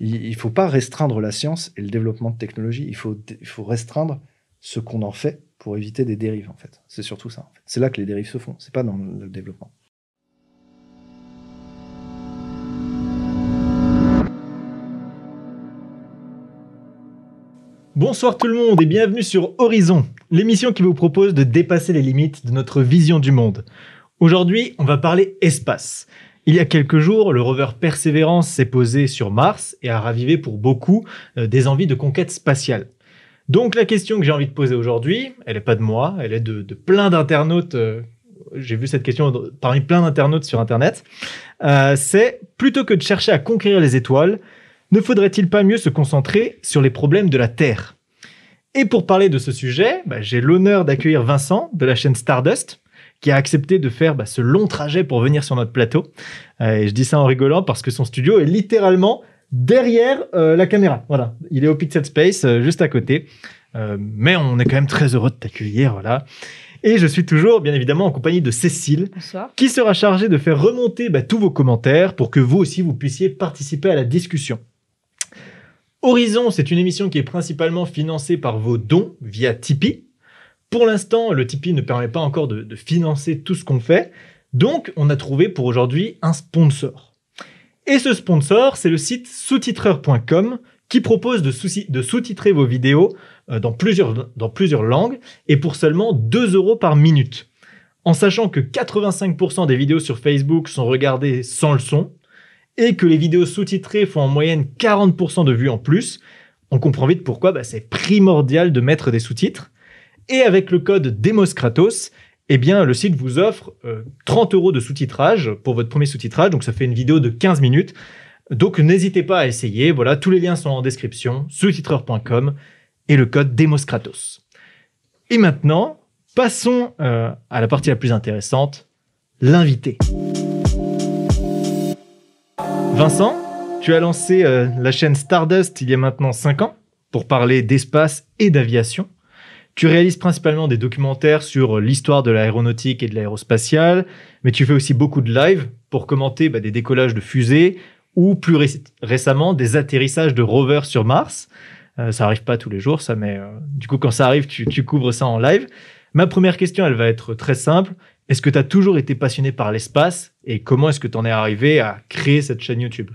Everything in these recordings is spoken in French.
Il ne faut pas restreindre la science et le développement de technologies. Il faut, il faut restreindre ce qu'on en fait pour éviter des dérives, en fait. C'est surtout ça. C'est là que les dérives se font. C'est pas dans le développement. Bonsoir tout le monde et bienvenue sur Horizon, l'émission qui vous propose de dépasser les limites de notre vision du monde. Aujourd'hui, on va parler espace. Il y a quelques jours, le rover Perseverance s'est posé sur Mars et a ravivé pour beaucoup euh, des envies de conquête spatiale. Donc la question que j'ai envie de poser aujourd'hui, elle n'est pas de moi, elle est de, plein d'internautes. Euh, j'ai vu cette question parmi plein d'internautes sur Internet. Euh, c'est plutôt que de chercher à conquérir les étoiles, ne faudrait-il pas mieux se concentrer sur les problèmes de la Terre Et pour parler de ce sujet, bah, j'ai l'honneur d'accueillir Vincent de la chaîne Stardust qui a accepté de faire bah, ce long trajet pour venir sur notre plateau. Euh, et je dis ça en rigolant parce que son studio est littéralement derrière euh, la caméra. Voilà, il est au Pixel Space, euh, juste à côté. mais on est quand même très heureux de t'accueillir, voilà. Et je suis toujours, bien évidemment, en compagnie de Cécile, qui sera chargée de faire remonter bah, tous vos commentaires pour que vous aussi, vous puissiez participer à la discussion. Horizon, c'est une émission qui est principalement financée par vos dons via Tipeee. Pour l'instant, le Tipeee ne permet pas encore de, financer tout ce qu'on fait, donc on a trouvé pour aujourd'hui un sponsor. Et ce sponsor, c'est le site sous-titreur.com qui propose de, sous-titrer vos vidéos euh, dans, plusieurs, langues et pour seulement 2 euros par minute. En sachant que 85% des vidéos sur Facebook sont regardées sans le son et que les vidéos sous-titrées font en moyenne 40% de vues en plus, on comprend vite pourquoi bah, c'est primordial de mettre des sous-titres. Et avec le code Demos eh bien, le site vous offre 30 euh, euros de sous-titrage pour votre premier sous-titrage. Donc, ça fait une vidéo de 15 minutes. Donc, n'hésitez pas à essayer. Voilà, tous les liens sont en description, sous-titreur.com et le code Demos Et maintenant, passons euh, à la partie la plus intéressante, l'invité. Vincent, tu as lancé euh, la chaîne Stardust il y a maintenant 5 ans pour parler d'espace et d'aviation. Tu réalises principalement des documentaires sur euh, l'histoire de l'aéronautique et de l'aérospatiale, mais tu fais aussi beaucoup de live pour commenter bah, des décollages de fusées ou plus récemment des atterrissages de rovers sur Mars. Euh, ça arrive pas tous les jours, ça, mais euh, du coup, quand ça arrive, tu, couvres ça en live. Ma première question, elle va être très simple. Est-ce que tu as toujours été passionné par l'espace et comment est-ce que tu en es arrivé à créer cette chaîne YouTube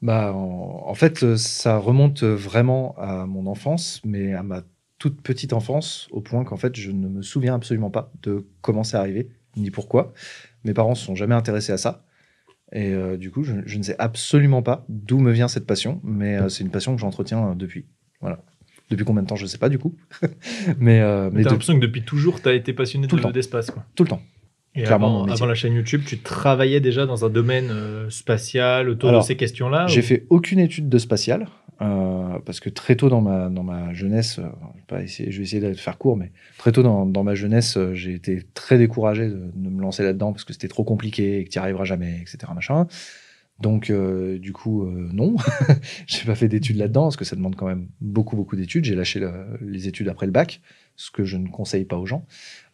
bah, en, fait, ça remonte vraiment à mon enfance, mais à ma toute petite enfance, au point qu'en fait, je ne me souviens absolument pas de comment c'est arrivé, ni pourquoi. Mes parents ne sont jamais intéressés à ça. Et euh, du coup, je, ne sais absolument pas d'où me vient cette passion, mais euh, c'est une passion que j'entretiens euh, depuis. Voilà. Depuis combien de temps, je ne sais pas du coup. mais l'impression que depuis toujours, tu as été passionné tout de quoi. Tout le temps. Et Clairement, avant, la chaîne YouTube, tu travaillais déjà dans un domaine spatial autour de ces questions-là J'ai fait aucune étude de spatial. Euh, parce que très tôt dans ma, dans ma jeunesse, euh, je vais essayer de faire court, mais très tôt dans, ma jeunesse, euh, j'ai été très découragé de, me lancer là-dedans parce que c'était trop compliqué et que tu arriveras jamais, etc. Machin. Donc, du coup, euh, non, j'ai pas fait d'études là-dedans parce que ça demande quand même beaucoup, beaucoup d'études. J'ai lâché les études après le bac, ce que je ne conseille pas aux gens,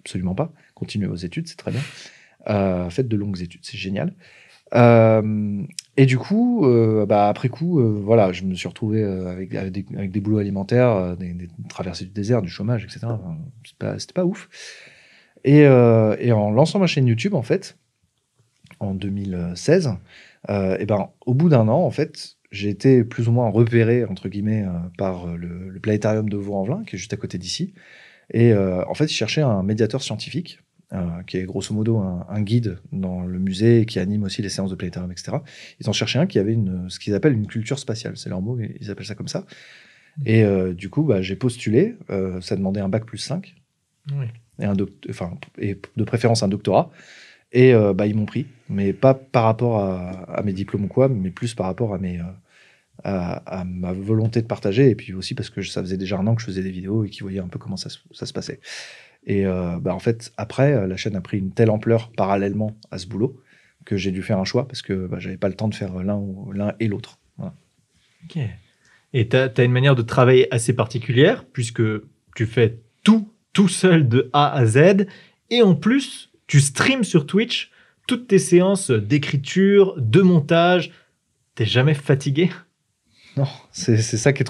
absolument pas. Continuez vos études, c'est très bien. faites de longues études, c'est génial. Euh, et du coup, euh, bah, après coup, euh, voilà, je me suis retrouvé avec, avec, des, boulots alimentaires, des, traversées du désert, du chômage, etc. c'était, pas, ouf. Et, en lançant ma chaîne YouTube, en fait, en 2016, et ben, au bout d'un an, en fait, j'ai été plus ou moins repéré, entre guillemets, par le, le planétarium de Vaux-en-Velin, qui est juste à côté d'ici. Et en fait, je cherchais un médiateur scientifique euh, qui est grosso modo un, guide dans le musée et qui anime aussi les séances de planétarium, etc. Ils en cherchaient un qui avait une, ce qu'ils appellent une culture spatiale, c'est leur mot, ils appellent ça comme ça. Mm. Et euh, du coup, bah, j'ai postulé, euh, ça demandait un bac plus 5, et, un enfin, et de préférence un doctorat, et bah, ils m'ont pris, mais pas par rapport à, mes diplômes ou quoi, mais plus par rapport à mes... À, ma volonté de partager et puis aussi parce que ça faisait déjà un an que je faisais des vidéos et qu'ils voyaient un peu comment ça, ça se passait. Et euh, bah, en fait, après, euh, la chaîne a pris une telle ampleur parallèlement à ce boulot que j'ai dû faire un choix parce que bah, j'avais pas le temps de faire l'un l'un et l'autre. Ok. Et tu as, une manière de travailler assez particulière puisque tu fais tout tout seul de A à Z et en plus tu streams sur Twitch toutes tes séances d'écriture, de montage. T'es jamais fatigué Non, c'est ça qui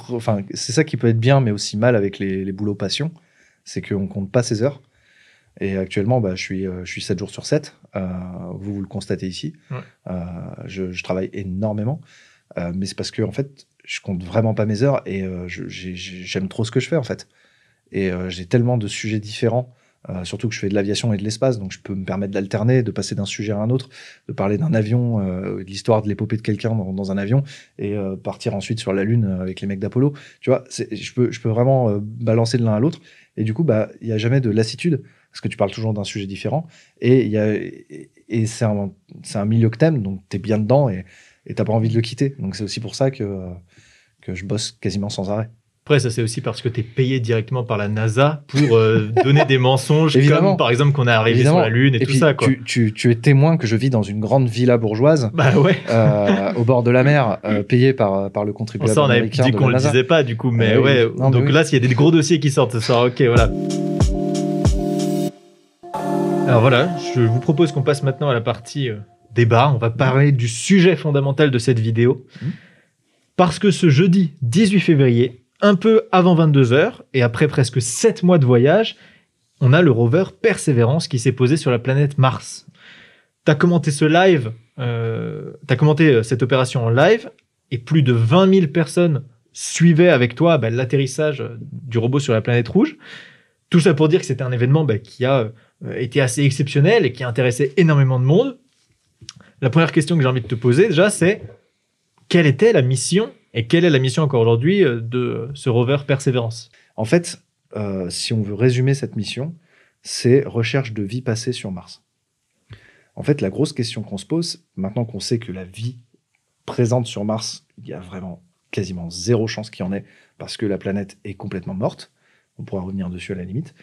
c'est ça qui peut être bien mais aussi mal avec les, les boulots passion c'est qu'on compte pas ses heures. Et actuellement, bah, je, suis, euh, je suis 7 jours sur 7. Euh, vous, vous le constatez ici. Euh, je, travaille énormément. mais c'est parce que, en fait, je compte vraiment pas mes heures et j'aime trop ce que je fais, en fait. Et j'ai tellement de sujets différents. surtout que je fais de l'aviation et de l'espace, donc je peux me permettre d'alterner, de passer d'un sujet à un autre, de parler d'un avion, de l'histoire de l'épopée de quelqu'un dans, un avion, et partir ensuite sur la Lune avec les mecs d'Apollo. Tu vois, je peux, je peux vraiment balancer de l'un à l'autre. Et du coup, bah, il n'y a jamais de lassitude, parce que tu parles toujours d'un sujet différent. Et, y et, c'est un, un, milieu que t'aimes, donc tu es bien dedans et t'as pas envie de le quitter. Donc c'est aussi pour ça que, euh, que je bosse quasiment sans arrêt. Après, ça c'est aussi parce que tu es payé directement par la NASA pour euh, donner des mensonges, comme par exemple qu'on est arrivé sur la Lune et, tout ça. Tu, es témoin que je vis dans une grande villa bourgeoise, bah euh, au bord de la mer, payé euh, payée par, par le contribuable. on avait dit qu'on le disait pas du coup, mais eh ouais. donc là, s'il y a des gros dossiers qui sortent, ça soir, ok, voilà. Alors voilà, je vous propose qu'on passe maintenant à la partie débat. On va parler du sujet fondamental de cette vidéo. Mmh. Parce que ce jeudi 18 février, un peu avant 22 heures, et après presque 7 mois de voyage, on a le rover Perseverance qui s'est posé sur la planète Mars. T'as commenté ce live, euh, t'as commenté euh, cette opération en live, et plus de 20 000 personnes suivaient avec toi bah, l'atterrissage euh, du robot sur la planète rouge. Tout ça pour dire que c'était un événement bah, qui a été assez exceptionnel et qui a intéressé énormément de monde. La première question que j'ai envie de te poser déjà, c'est quelle était la mission et quelle est la mission encore aujourd'hui euh, de ce rover Persévérance En fait, euh, si on veut résumer cette mission, c'est recherche de vie passée sur Mars. En fait, la grosse question qu'on se pose, maintenant qu'on sait que la vie présente sur Mars, il y a vraiment quasiment zéro chance qu'il y en ait parce que la planète est complètement morte. On pourra revenir dessus à la limite.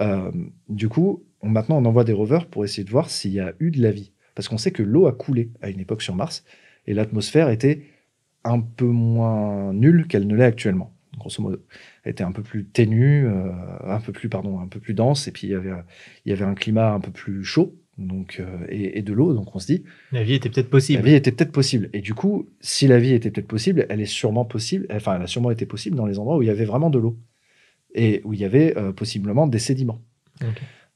Euh, du coup, maintenant, on envoie des rovers pour essayer de voir s'il y a eu de la vie. Parce qu'on sait que l'eau a coulé à une époque sur Mars et l'atmosphère était un peu moins nulle qu'elle ne l'est actuellement, grosso modo. Elle était un peu plus ténue, euh, un peu plus pardon, un peu plus dense, et puis il y avait il y avait un climat un peu plus chaud, donc euh, et, de l'eau, donc on se dit la vie était peut-être possible. La vie était peut-être possible, et du coup, si la vie était peut-être possible, elle est sûrement possible, enfin elle a sûrement été possible dans les endroits où il y avait vraiment de l'eau et où il y avait euh, possiblement des sédiments.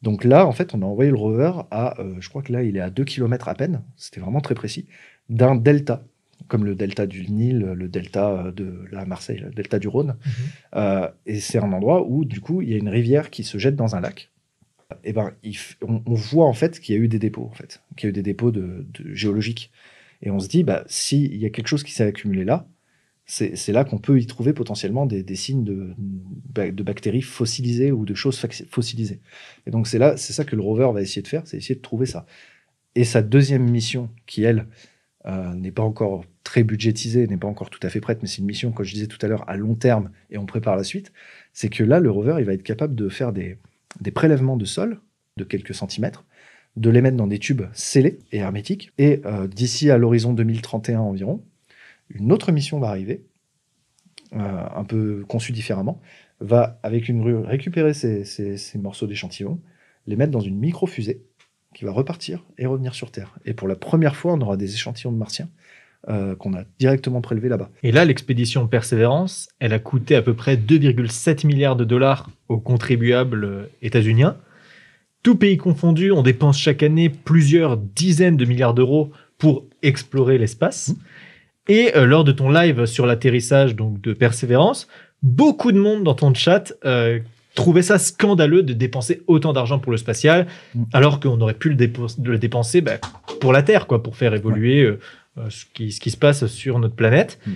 Donc là, en fait, on a envoyé le rover à, je crois que là, il est à 2 km à peine, c'était vraiment très précis, d'un delta comme le delta du Nil, le delta euh, de la Marseille, le delta du Rhône. Mhm. Euh, et c'est un endroit où, du coup, il y a une rivière qui se jette dans un lac. Et eh ben, on, voit en fait qu'il y a eu des dépôts, en fait, qu'il y a eu des dépôts de, géologiques. Et on se dit, bah, il y a quelque chose qui s'est accumulé là, c'est là qu'on peut y trouver potentiellement des, signes de, bah, de, bactéries fossilisées ou de choses fossilisées. Et donc c'est là, c'est ça que le rover va essayer de faire, c'est essayer de trouver ça. Et sa deuxième mission, qui elle euh, n'est pas encore très budgétisée, n'est pas encore tout à fait prête, mais c'est une mission, comme je disais tout à l'heure, à long terme et on prépare la suite, c'est que là, le rover, il va être capable de faire des, prélèvements de sol de quelques centimètres, de les mettre dans des tubes scellés et hermétiques. Et euh, d'ici à l'horizon 2031 environ, une autre mission va arriver, euh, un peu conçue différemment, va avec une récupérer ces, ces morceaux d'échantillons, les mettre dans une micro-fusée qui va repartir et revenir sur Terre. Et pour la première fois, on aura des échantillons de martiens euh, qu'on a directement prélevés là-bas. Et là, l'expédition Persévérance, elle a coûté à peu près 2,7 milliards de dollars aux contribuables euh, états-uniens. Tout pays confondu, on dépense chaque année plusieurs dizaines de milliards d'euros pour explorer l'espace. Et euh, lors de ton live sur l'atterrissage donc de Persévérance, beaucoup de monde dans ton chat trouvait ça scandaleux de dépenser autant d'argent pour le spatial, mm. alors qu'on aurait pu le, dépenser, bah, pour la Terre, quoi, pour faire évoluer euh, euh, ce, qui, ce, qui, se passe sur notre planète. Mm.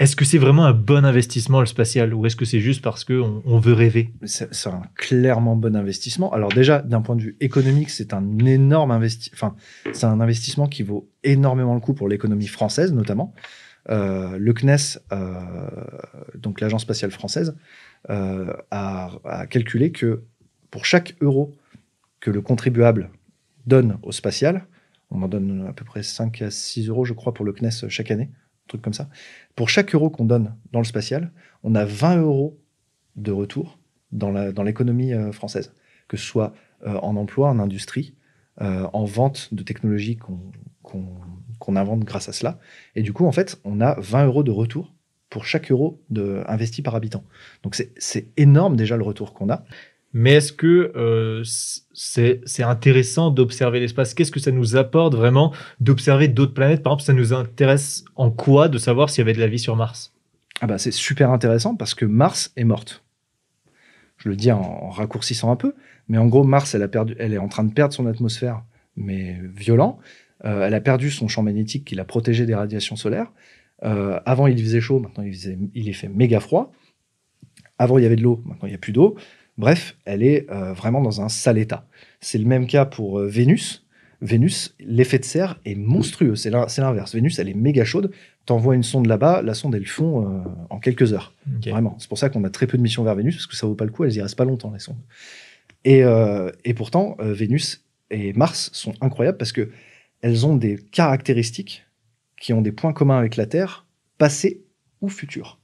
Est-ce que c'est vraiment un bon investissement le spatial ou est-ce que c'est juste parce qu'on on veut rêver C'est un clairement bon investissement. Alors déjà, d'un point de vue économique, c'est un énorme investissement. Enfin, c'est un investissement qui vaut énormément le coup pour l'économie française notamment. Euh, le CNES, donc l'agence spatiale française, euh, a, calculé que pour chaque euro que le contribuable donne au spatial, on en donne à peu près 5 à 6 euros, je crois, pour le CNES chaque année, un truc comme ça. Pour chaque euro qu'on donne dans le spatial, on a 20 euros de retour dans l'économie euh, française, que ce soit euh, en emploi, en industrie, euh, en vente de technologies qu'on invente grâce à cela. Et du coup, en fait, on a 20 euros de retour pour chaque euro investi par habitant. Donc c'est énorme déjà le retour qu'on a. Mais est-ce que euh, c'est intéressant d'observer l'espace Qu'est-ce que ça nous apporte vraiment d'observer d'autres planètes Par exemple, ça nous intéresse en quoi de savoir s'il y avait de la vie sur Mars ah bah, C'est super intéressant parce que Mars est morte. Je le dis en, raccourcissant un peu, mais en gros, Mars, elle, a perdu, elle est en train de perdre son atmosphère, mais violent. Euh, elle a perdu son champ magnétique qui la protégeait des radiations solaires. Euh, avant, il faisait chaud, maintenant, il, est fait méga froid. Avant, il y avait de l'eau, maintenant, il n'y a plus d'eau. Bref, elle est euh, vraiment dans un sale état. C'est le même cas pour euh, Vénus. Vénus, l'effet de serre est monstrueux. C'est l'inverse. Vénus, elle est méga chaude. T'envoies une sonde là-bas, la sonde, elle fond en quelques heures. Vraiment. C'est pour ça qu'on a très peu de missions vers Vénus, parce que ça vaut pas le coup, elles y restent pas longtemps, les sondes. Et, pourtant, Vénus et Mars sont incroyables parce que elles ont des caractéristiques qui ont des points communs avec la Terre, passé ou futur.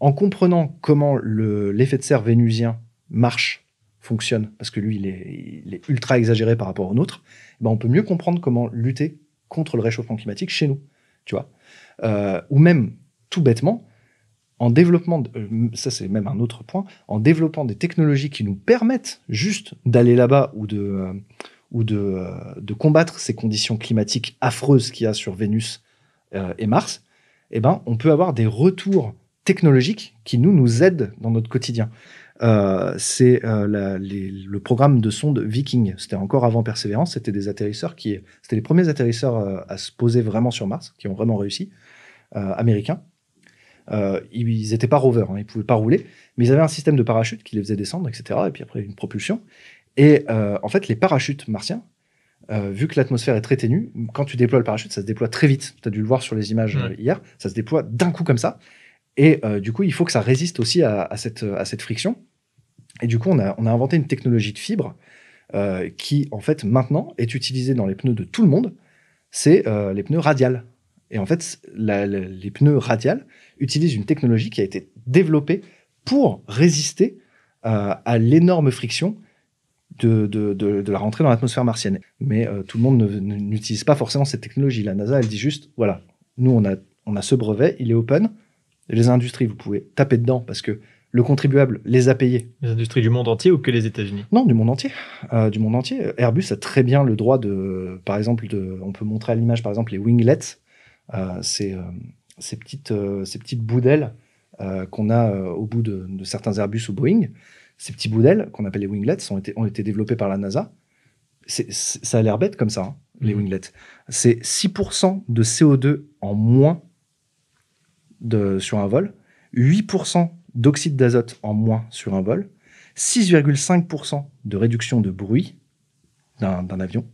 En comprenant comment l'effet de serre vénusien marche, fonctionne, parce que lui, il est, ultra exagéré par rapport au nôtre, eh ben, on peut mieux comprendre comment lutter contre le réchauffement climatique chez nous, tu vois. Euh, ou même, tout bêtement, en développant, euh, ça c'est même un autre point, en développant des technologies qui nous permettent juste d'aller là-bas ou de, euh, ou euh, de, combattre ces conditions climatiques affreuses qu'il y a sur Vénus euh, et Mars, eh ben, on peut avoir des retours technologiques qui nous, nous aident dans notre quotidien. Euh, c'est le programme de sonde Viking. C'était encore avant Persévérance. C'était des atterrisseurs qui, c'était les premiers atterrisseurs à se poser vraiment sur Mars, qui ont vraiment réussi, américains. ils n'étaient pas rovers, ils hein, ils pouvaient pas rouler, mais ils avaient un système de parachute qui les faisait descendre, etc. Et puis après une propulsion. Et euh, en fait, les parachutes martiens, euh, vu que l'atmosphère est très ténue, quand tu déploies le parachute, ça se déploie très vite. Tu as dû le voir sur les images euh, hier, ça se déploie d'un coup comme ça. Et du coup, il faut que ça résiste aussi à, cette, à cette friction. Et du coup, on a, inventé une technologie de fibre qui, en fait, maintenant est utilisée dans les pneus de tout le monde. C'est les pneus radiales. Et en fait, les pneus radiales utilisent une technologie qui a été développée pour résister à l'énorme friction de, la rentrée dans l'atmosphère martienne. Mais euh, tout le monde n'utilise pas forcément cette technologie. La NASA, elle dit juste, voilà, nous, on a, on a ce brevet, il est open. Les industries, vous pouvez taper dedans parce que le contribuable les a payés. Les industries du monde entier ou que les États-Unis Non, du monde entier. Euh, du monde entier. Airbus a très bien le droit de, par exemple, de, on peut montrer à l'image, par exemple, les winglets, euh, ces, petites, ces petites qu'on a au bout de, certains Airbus ou Boeing. Ces petits boudels qu'on appelle les winglets ont été, ont été développés par la NASA. ça a l'air bête comme ça, hein, les mhm. winglets. C'est 6% de CO2 en moins de, sur un vol, 8% d'oxyde d'azote en moins sur un vol, 6,5% de réduction de bruit d'un avion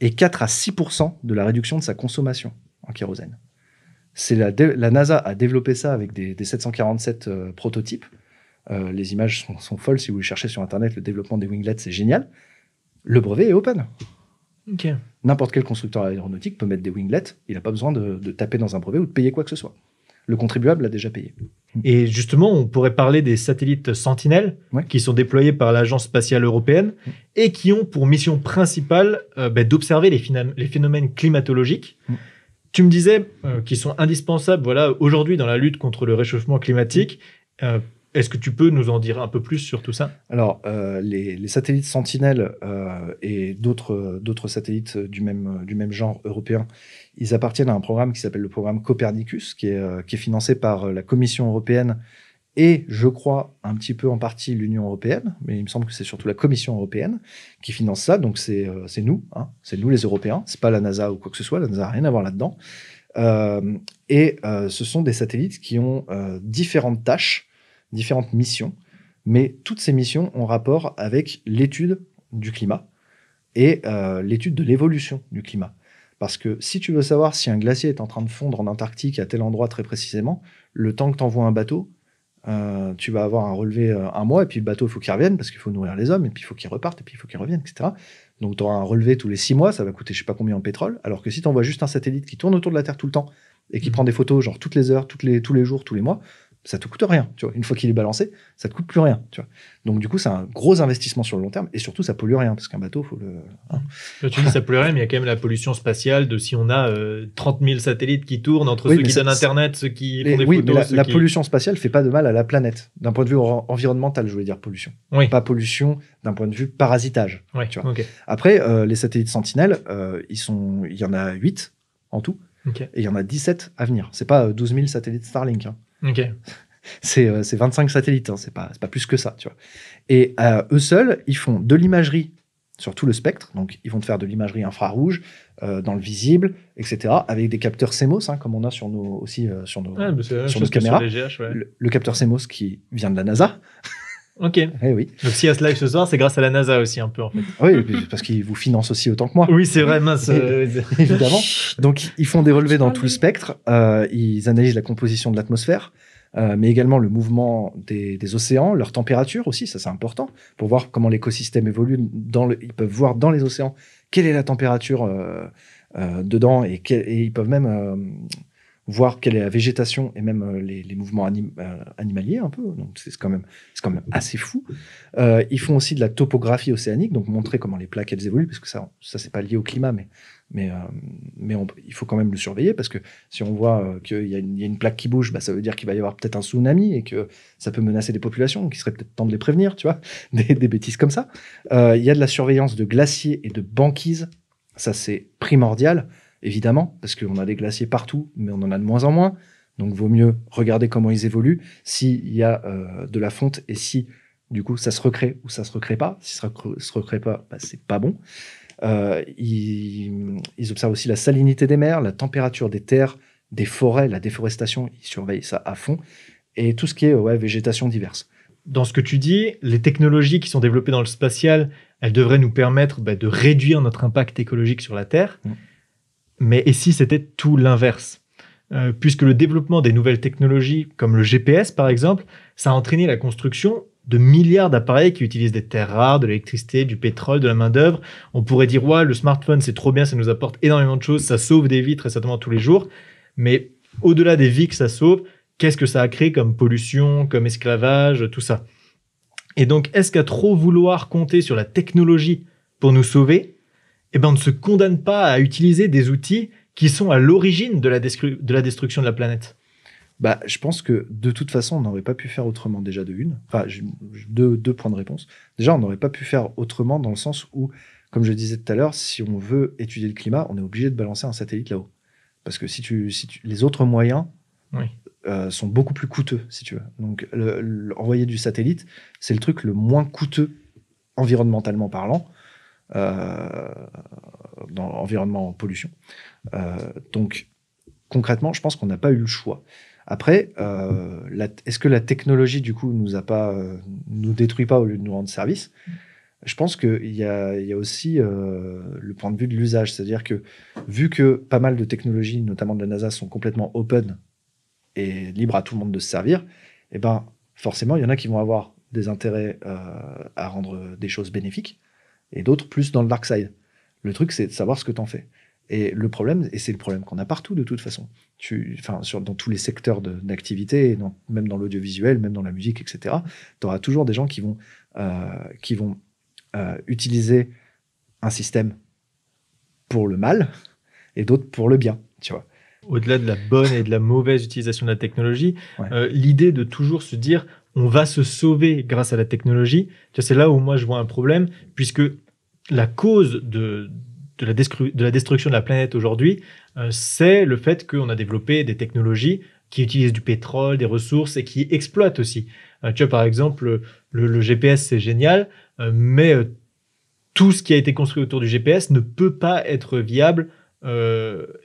et 4 à 6% de la réduction de sa consommation en kérosène. La, NASA a développé ça avec des, 747 euh, prototypes. Euh, les images sont, folles. Si vous cherchez sur Internet le développement des winglets, c'est génial. Le brevet est open. N'importe quel constructeur aéronautique peut mettre des winglets. Il n'a pas besoin de, taper dans un brevet ou de payer quoi que ce soit. Le contribuable l'a déjà payé. Hmm. Et justement, on pourrait parler des satellites Sentinel, qui sont déployés par l'Agence spatiale européenne hmm. et qui ont pour mission principale euh, bah, d'observer les, phénomènes climatologiques. Hmm. Tu me disais euh, qu'ils sont indispensables voilà, aujourd'hui dans la lutte contre le réchauffement climatique. Est-ce que tu peux nous en dire un peu plus sur tout ça Alors, euh, les, satellites Sentinel euh, et d'autres satellites du même, genre européen, ils appartiennent à un programme qui s'appelle le programme Copernicus, qui est, euh, financé par la Commission européenne et, je crois, un petit peu en partie l'Union européenne, mais il me semble que c'est surtout la Commission européenne qui finance ça, donc c'est nous, hein. c'est nous les Européens, c'est pas la NASA ou quoi que ce soit, la NASA n'a rien à voir là-dedans. et ce sont des satellites qui ont différentes tâches différentes missions, mais toutes ces missions ont rapport avec l'étude du climat et euh, l'étude de l'évolution du climat. Parce que si tu veux savoir si un glacier est en train de fondre en Antarctique à tel endroit très précisément, le temps que t'envoies un bateau, euh, tu vas avoir un relevé euh, un mois, et puis le bateau, il faut qu'il revienne, parce qu'il faut nourrir les hommes, et puis il faut qu'il reparte et puis il faut qu'il revienne, etc. Donc tu auras un relevé tous les six mois, ça va coûter je sais pas combien en pétrole, alors que si tu envoies juste un satellite qui tourne autour de la Terre tout le temps, et qui mmh. prend des photos genre toutes les heures, toutes les, tous les jours, tous les mois, ça te coûte rien. Tu vois. Une fois qu'il est balancé, ça te coûte plus rien. Tu vois. Donc du coup, c'est un gros investissement sur le long terme et surtout ça pollue rien parce qu'un bateau, faut le. Hein. tu dis ça pollue rien, mais il y a quand même la pollution spatiale de si on a 30 euh, 000 satellites qui tournent entre ceux qui sont donnent Internet, ceux qui font des oui, mais la, pollution spatiale fait pas de mal à la planète d'un point de vue environnemental, je voulais dire pollution. Pas pollution d'un point de vue parasitage. Oui, tu vois. Après, euh, les satellites Sentinel, euh, ils sont, il y en a 8 en tout. Et il y en a 17 à venir. C'est pas 12 000 satellites Starlink. Hein. Ok. C'est 25 euh, satellites, hein, c'est pas, pas plus que ça, tu vois. Et euh, eux seuls, ils font de l'imagerie sur tout le spectre, donc ils vont te faire de l'imagerie infrarouge, euh, dans le visible, etc., avec des capteurs CMOS, hein, comme on a sur nos, aussi sur nos, sur nos caméras. le, le, capteur CMOS qui vient de la NASA, Ok. Eh oui. Donc s'il ce live ce soir, c'est grâce à la NASA aussi un peu en fait. Oui, parce qu'ils vous financent aussi autant que moi. Oui, c'est vrai, mince. Euh, Évidemment. Donc ils font des relevés dans tout le spectre. Euh, ils analysent la composition de l'atmosphère. Euh, mais également le mouvement des, des, océans, leur température aussi, ça c'est important, pour voir comment l'écosystème évolue. Dans le, ils peuvent voir dans les océans quelle est la température euh, euh, dedans et, et, ils peuvent même voir quelle est la végétation et même euh, les, mouvements euh, animaliers un peu. Donc c'est quand même c'est quand même assez fou. Euh, ils font aussi de la topographie océanique, donc montrer comment les plaques elles évoluent, parce que ça ça c'est pas lié au climat, mais mais il faut quand même le surveiller parce que si on voit qu'il y, y, a une plaque qui bouge, bah, ça veut dire qu'il va y avoir peut-être un tsunami et que ça peut menacer des populations, qu'il serait peut-être temps de les prévenir, tu vois, des, bêtises comme ça. Il y a de la surveillance de glaciers et de banquises, ça c'est primordial évidemment, parce qu'on a des glaciers partout, mais on en a de moins en moins. Donc, vaut mieux regarder comment ils évoluent, s'il y a euh, de la fonte et si, du coup, ça se recrée ou ça se recrée pas. Si ça se recrée pas, bah, c'est pas bon. Euh, ils, observent aussi la salinité des mers, la température des terres, des forêts, la déforestation. Ils surveillent ça à fond. Et tout ce qui est végétation diverse. Dans ce que tu dis, les technologies qui sont développées dans le spatial, elles devraient nous permettre bah, de réduire notre impact écologique sur la Terre. Mm. Mais et si c'était tout l'inverse euh, Puisque le développement des nouvelles technologies, comme le GPS par exemple, ça a entraîné la construction de milliards d'appareils qui utilisent des terres rares, de l'électricité, du pétrole, de la main-d'œuvre. On pourrait dire, ouais, le smartphone, c'est trop bien, ça nous apporte énormément de choses, ça sauve des vies très certainement tous les jours. Mais au-delà des vies que ça sauve, qu'est-ce que ça a créé comme pollution, comme esclavage, tout ça Et donc, est-ce qu'à trop vouloir compter sur la technologie pour nous sauver, eh ben, on ne se condamne pas à utiliser des outils qui sont à l'origine de, la destruction de la planète bah, Je pense que de toute façon, on n'aurait pas pu faire autrement déjà de une. Enfin, deux, points de réponse. Déjà, on n'aurait pas pu faire autrement dans le sens où, comme je disais tout à l'heure, si on veut étudier le climat, on est obligé de balancer un satellite là-haut. Parce que si tu, si les autres moyens euh, sont beaucoup plus coûteux, si tu veux. Donc, envoyer du satellite, c'est le truc le moins coûteux environnementalement parlant euh, dans environnement pollution. Euh, donc, concrètement, je pense qu'on n'a pas eu le choix. Après, euh, est-ce que la technologie, du coup, nous a pas, nous détruit pas au lieu de nous rendre service Je pense qu'il y a, y a aussi le point de vue de l'usage. C'est-à-dire que, vu que pas mal de technologies, notamment de la NASA, sont complètement open et libres à tout le monde de se servir, et eh ben, forcément, il y en a qui vont avoir des intérêts à rendre des choses bénéfiques et d'autres plus dans le dark side. Le truc, c'est de savoir ce que t'en fais. Et le problème, et c'est le problème qu'on a partout de toute façon, tu, enfin, dans tous les secteurs d'activité, même dans l'audiovisuel, même dans la musique, etc., tu auras toujours des gens qui vont, euh, qui vont euh, utiliser un système pour le mal et d'autres pour le bien, tu vois. Au-delà de la bonne et de la mauvaise utilisation de la technologie, euh, l'idée de toujours se dire on va se sauver grâce à la technologie. C'est là où moi je vois un problème, puisque la cause de, la, destruction de la planète aujourd'hui, euh, c'est le fait qu'on a développé des technologies qui utilisent du pétrole, des ressources et qui exploitent aussi. Euh, tu vois, par exemple, le, GPS, c'est génial, euh, mais tout ce qui a été construit autour du GPS ne peut pas être viable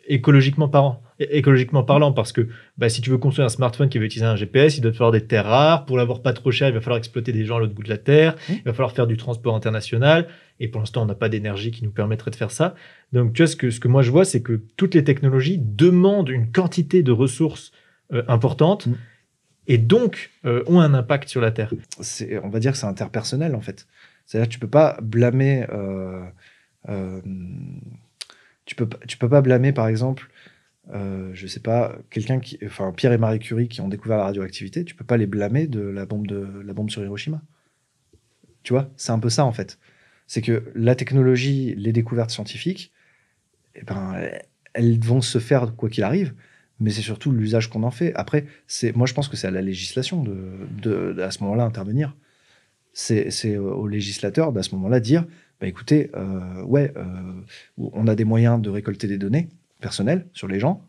écologiquement par an écologiquement parlant, parce que bah, si tu veux construire un smartphone qui veut utiliser un GPS, il doit te falloir des terres rares. Pour l'avoir pas trop cher, il va falloir exploiter des gens à l'autre bout de la terre. Mmh. Il va falloir faire du transport international. Et pour l'instant, on n'a pas d'énergie qui nous permettrait de faire ça. Donc, tu vois, ce que, ce que moi je vois, c'est que toutes les technologies demandent une quantité de ressources euh, importantes. Mmh. Et donc, euh, ont un impact sur la Terre. On va dire que c'est interpersonnel, en fait. C'est-à-dire que tu peux pas blâmer. Euh, tu, peux, tu peux pas blâmer, par exemple, euh, je sais pas, quelqu'un qui, enfin Pierre et Marie Curie qui ont découvert la radioactivité, tu peux pas les blâmer de la bombe de la bombe sur Hiroshima. Tu vois, c'est un peu ça en fait. C'est que la technologie, les découvertes scientifiques, eh ben, elles vont se faire quoi qu'il arrive, mais c'est surtout l'usage qu'on en fait. Après, c'est, moi je pense que c'est à la législation de, à ce moment-là intervenir. C'est, c'est au législateur d'à ce moment-là dire, bah écoutez, euh, ouais, euh, on a des moyens de récolter des données, personnel sur les gens,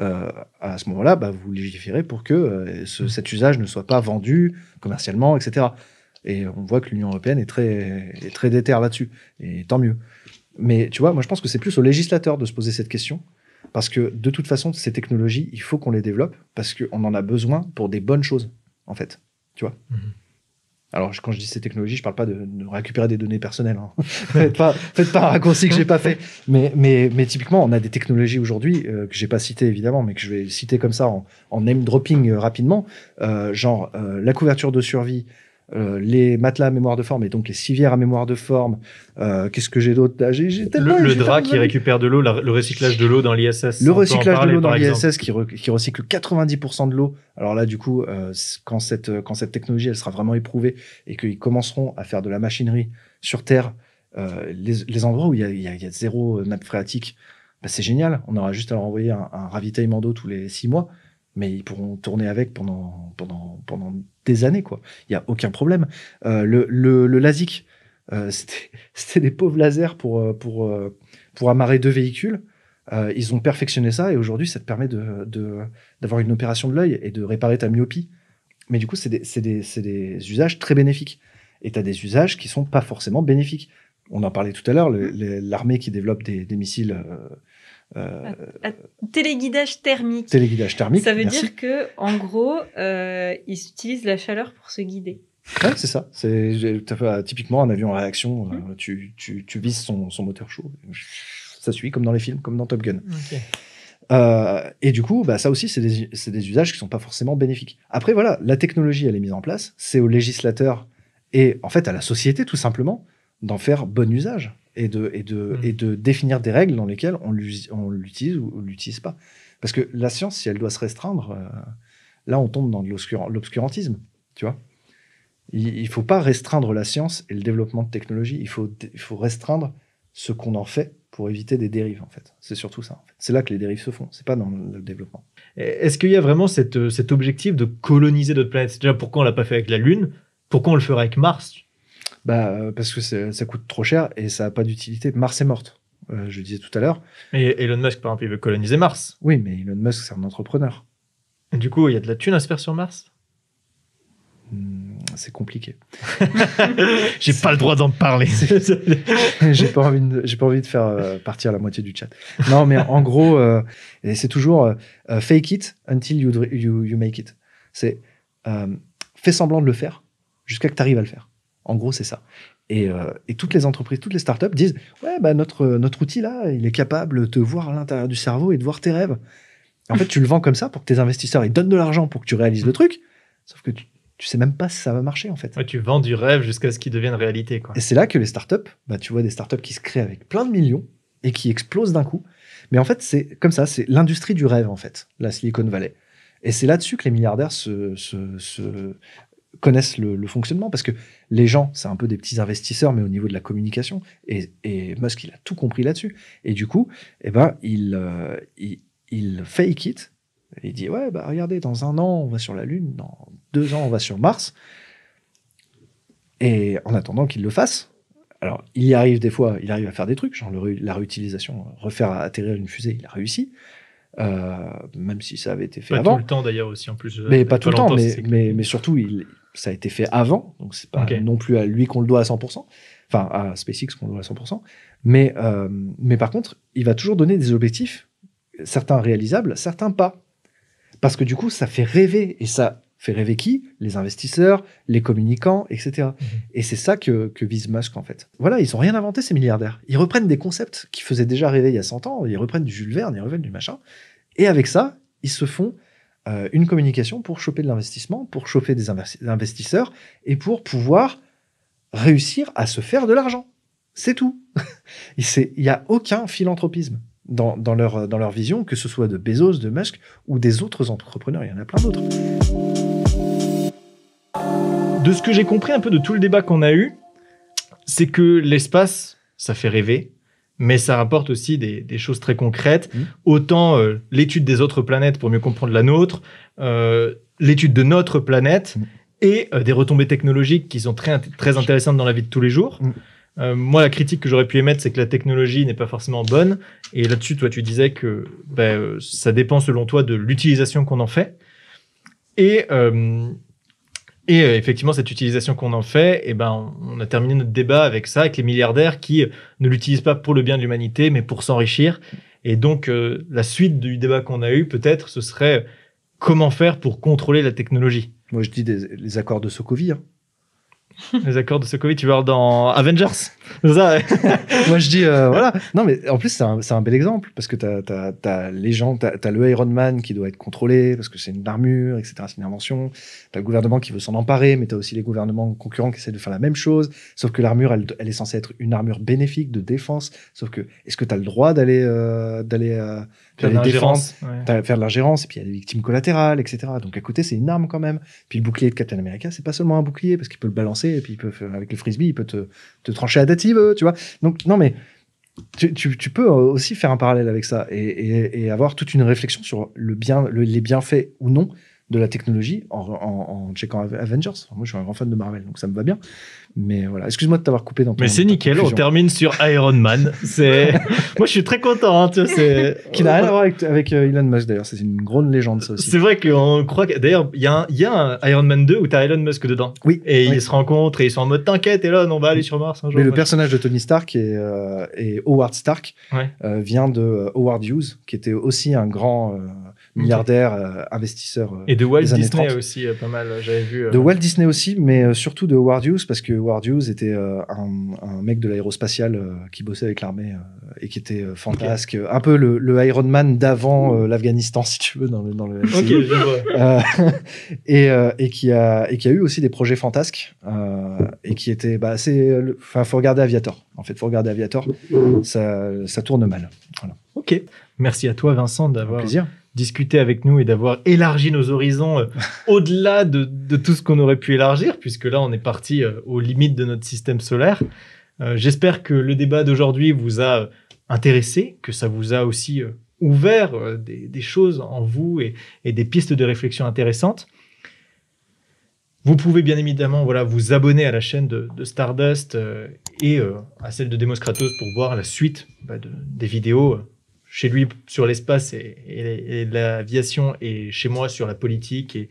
euh, à ce moment-là, bah, vous légiférez pour que euh, mm. cet usage ne soit pas vendu commercialement, etc. Et on voit que l'Union européenne est très, est très déterre là-dessus. Et tant mieux. Mais tu vois, moi je pense que c'est plus au législateur de se poser cette question. Parce que de toute façon, ces technologies, il faut qu'on les développe parce qu'on en a besoin pour des bonnes choses, en fait. Tu vois mm-hmm. Alors, quand je dis ces technologies, je ne parle pas de, de, récupérer des données personnelles. Hein. faites, pas, faites pas un raccourci que j'ai pas fait. Mais, mais, typiquement, on a des technologies aujourd'hui euh, que j'ai pas citées évidemment, mais que je vais citer comme ça en, en name dropping euh, rapidement, euh, genre euh, la couverture de survie euh, les matelas à mémoire de forme et donc les civières à mémoire de forme. Euh, Qu'est-ce que j'ai d'autre ah, Le, drap qui récupère de l'eau, le recyclage de l'eau dans l'ISS. Le recyclage de l'eau dans l'ISS qui, recycle 90% de l'eau. Alors là, du coup, euh, quand, cette, quand cette technologie elle sera vraiment éprouvée et qu'ils commenceront à faire de la machinerie sur Terre, euh, les, les, endroits où il y a, y, y a, zéro nappe phréatique, bah, c'est génial. On aura juste à leur envoyer un, un ravitaillement d'eau tous les six mois mais ils pourront tourner avec pendant, pendant, pendant des années, quoi. Il y a aucun problème. Euh, le, le, LASIK, euh, c'était des pauvres lasers pour, euh, pour, pour amarrer deux véhicules. ils ont perfectionné ça et aujourd'hui, ça te permet d'avoir de, d'avoir une opération de l'œil et de réparer ta myopie. Mais du coup, c'est des, des, des, usages très bénéfiques. Et tu as des usages qui sont pas forcément bénéfiques. On en parlait tout à l'heure, l'armée qui développe des, des missiles euh, téléguidage thermique. Téléguidage thermique. Ça veut dire que, en gros, euh, ils utilisent la chaleur pour se guider. Ouais, c'est ça. C'est euh, typiquement un avion en réaction. Mm. Tu, vises son, moteur chaud. Ça suit comme dans les films, comme dans Top Gun. et du coup, bah, ça aussi, c'est des, des, usages qui sont pas forcément bénéfiques. Après, voilà, la technologie, elle est mise en place. C'est aux législateurs et en fait à la société tout simplement d'en faire bon usage et de, et de, mm. et de définir des règles dans lesquelles on l'utilise ou on l'utilise pas. Parce que la science, si elle doit se restreindre, euh, là, on tombe dans l'obscurantisme, tu vois. Il ne faut pas restreindre la science et le développement de technologies. Il faut, il faut restreindre ce qu'on en fait pour éviter des dérives, en fait. C'est surtout ça. En fait. C'est là que les dérives se font. C'est pas dans le développement. Est-ce qu'il y a vraiment cette, euh, cet objectif de coloniser notre planète Déjà, pourquoi on l'a pas fait avec la Lune Pourquoi on le ferait avec Mars bah, euh, Parce que ça coûte trop cher et ça n'a pas d'utilité. Mars est morte, euh, je le disais tout à l'heure. Mais Elon Musk, par exemple, il veut coloniser Mars. Oui, mais Elon Musk, c'est un entrepreneur. du coup, il y a de la thune à se faire sur Mars hmm, c'est compliqué. j'ai pas le droit d'en parler. j'ai pas envie de, pas envie de faire euh, partir la moitié du chat. Non, mais en gros, c'est toujours fake it until you, you, you make it. C'est fais semblant de le faire jusqu'à que tu arrives à le faire. En gros, c'est ça. Euh, et, toutes les entreprises, toutes les startups disent Ouais, bah, notre, euh, notre outil là, il est capable de te voir à l'intérieur du cerveau et de voir tes rêves. En fait, tu le vends comme ça pour que tes investisseurs ils donnent de l'argent pour que tu réalises le truc. Sauf que tu, tu sais même pas si ça va marcher en fait. tu vends du rêve jusqu'à ce qu'il devienne réalité. Quoi. Et c'est là que les startups, bah, tu vois des startups qui se créent avec plein de millions et qui explosent d'un coup. Mais en fait, c'est comme ça, c'est l'industrie du rêve en fait, la Silicon Valley. Et c'est là-dessus que les milliardaires se connaissent le, fonctionnement parce que les gens, c'est un peu des petits investisseurs, mais au niveau de la communication. Et, et Musk, il a tout compris là-dessus. Et du coup, eh ben, euh, il, il, fake it. Il dit Ouais, bah, regardez, dans un an, on va sur la Lune, dans deux ans, on va sur Mars. Et en attendant qu'il le fasse, alors il y arrive des fois, il arrive à faire des trucs, genre la réutilisation, refaire atterrir une fusée, il a réussi. Euh, même si ça avait été fait tout le temps d'ailleurs aussi en plus. Mais pas tout le temps, mais, surtout il, ça a été fait avant, donc c'est pas non plus à lui qu'on le doit à 100%, enfin à SpaceX qu'on le doit à 100%, mais, euh, mais par contre, il va toujours donner des objectifs, certains réalisables, certains pas. Parce que du coup, ça fait rêver, et ça fait rêver qui Les investisseurs, les communicants, etc. Mhm. Et c'est ça que, que vise Musk, en fait. Voilà, ils n'ont rien inventé, ces milliardaires. Ils reprennent des concepts qui faisaient déjà rêver il y a 100 ans, ils reprennent du Jules Verne, ils reprennent du machin, et avec ça, ils se font euh, une communication pour choper de l'investissement, pour chauffer des investisseurs et pour pouvoir réussir à se faire de l'argent. C'est tout. Il n'y a aucun philanthropisme leur, dans leur vision, que ce soit de Bezos, de Musk ou des autres entrepreneurs. Il y en a plein d'autres. De ce que j'ai compris un peu de tout le débat qu'on a eu, c'est que l'espace, ça fait rêver, mais ça rapporte aussi des, des choses très concrètes. Mmh. Autant euh, l'étude des autres planètes pour mieux comprendre la nôtre, euh, l'étude de notre planète mmh. et euh, des retombées technologiques qui sont très, très intéressantes dans la vie de tous les jours. Mmh. Euh, moi, la critique que j'aurais pu émettre, c'est que la technologie n'est pas forcément bonne. Et là-dessus, toi, tu disais que ben, ça dépend, selon toi, de l'utilisation qu'on en fait. Et et euh, effectivement, cette utilisation qu'on en fait, eh ben, on a terminé notre débat avec ça, avec les milliardaires qui euh, ne l'utilisent pas pour le bien de l'humanité, mais pour s'enrichir. Et donc, euh, la suite du débat qu'on a eu, peut-être, ce serait comment faire pour contrôler la technologie. Moi, je dis des, les accords de Sokovie. Hein. les accords de Covid tu vois dans Avengers ça Moi, je dis, euh, voilà. Non, mais en plus, c'est un, un, bel exemple, parce que t'as as, les gens, t'as as le Iron Man qui doit être contrôlé, parce que c'est une armure, etc., c'est une invention. T'as le gouvernement qui veut s'en emparer, mais t'as aussi les gouvernements concurrents qui essaient de faire la même chose, sauf que l'armure, elle, elle, est censée être une armure bénéfique de défense, sauf que, est-ce que t'as le droit d'aller euh, d'aller euh, défense faire de l'ingérence, et puis il y a des victimes collatérales, etc. Donc à côté, c'est une arme quand même. Puis le bouclier de Captain America, c'est pas seulement un bouclier, parce qu'il peut le balancer et puis il avec le frisbee, il peut te, te trancher à tu vois. Donc, non, mais tu, tu, peux aussi faire un parallèle avec ça et, et, avoir toute une réflexion sur le bien, les bienfaits ou non de la technologie en, en, en checkant Avengers. Moi, je suis un grand fan de Marvel, donc ça me va bien. Mais voilà, excuse-moi de t'avoir coupé dans ton. Mais c'est nickel, on termine sur Iron Man. C'est, moi, je suis très content. Hein, c'est. Qui n'a rien à voir avec, euh, Elon Musk d'ailleurs. C'est une grande légende ça aussi. C'est vrai qu'on croit. Que... D'ailleurs, il y, a un Iron Man 2 où as Elon Musk dedans. Oui. Et ils se rencontrent et ils sont en mode t'inquiète, Elon, on va aller sur Mars un jour. Mais le personnage de Tony Stark et, et euh, Howard Stark euh, vient de Howard Hughes, qui était aussi un grand milliardaire, investisseur. et de Walt Disney aussi, pas mal, j'avais vu. De Walt Disney aussi, mais surtout de Howard Hughes, parce que Howard Hughes était euh, un, mec de l'aérospatiale euh, qui bossait avec l'armée euh, et qui était fantasque, un peu le, Iron Man d'avant l'Afghanistan, si tu veux, dans le, et, qui a, qui a eu aussi des projets fantasques et qui était, bah, enfin, faut regarder Aviator. En fait, faut regarder Aviator, ça, tourne mal. Ok, merci à toi Vincent d'avoir discuter avec nous et d'avoir élargi nos horizons euh, au-delà de, tout ce qu'on aurait pu élargir, puisque là, on est parti euh, aux limites de notre système solaire. Euh, j'espère que le débat d'aujourd'hui vous a intéressé, que ça vous a aussi ouvert des, choses en vous et, des pistes de réflexion intéressantes. Vous pouvez bien évidemment voilà, vous abonner à la chaîne de, Stardust et à celle de Demos pour voir la suite bah, des vidéos chez lui sur l'espace et, l'aviation et chez moi sur la politique et,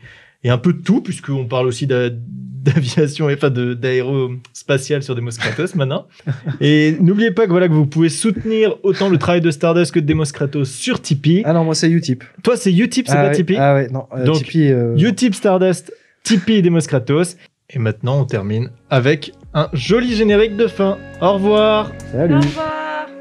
un peu de tout, puisqu'on parle aussi d'aviation et enfin d'aérospatiale sur Demos Kratos maintenant. Et n'oubliez pas que voilà que vous pouvez soutenir autant le travail de Stardust que de Demos Kratos sur Tipeee. Ah non, moi c'est Utip. Toi c'est Utip, c'est ah pas Tipeee Ah ouais, non, euh, Donc, euh, Utip Stardust, Tipeee Demos Kratos. Et maintenant on termine avec un joli générique de fin. Au revoir Salut Au revoir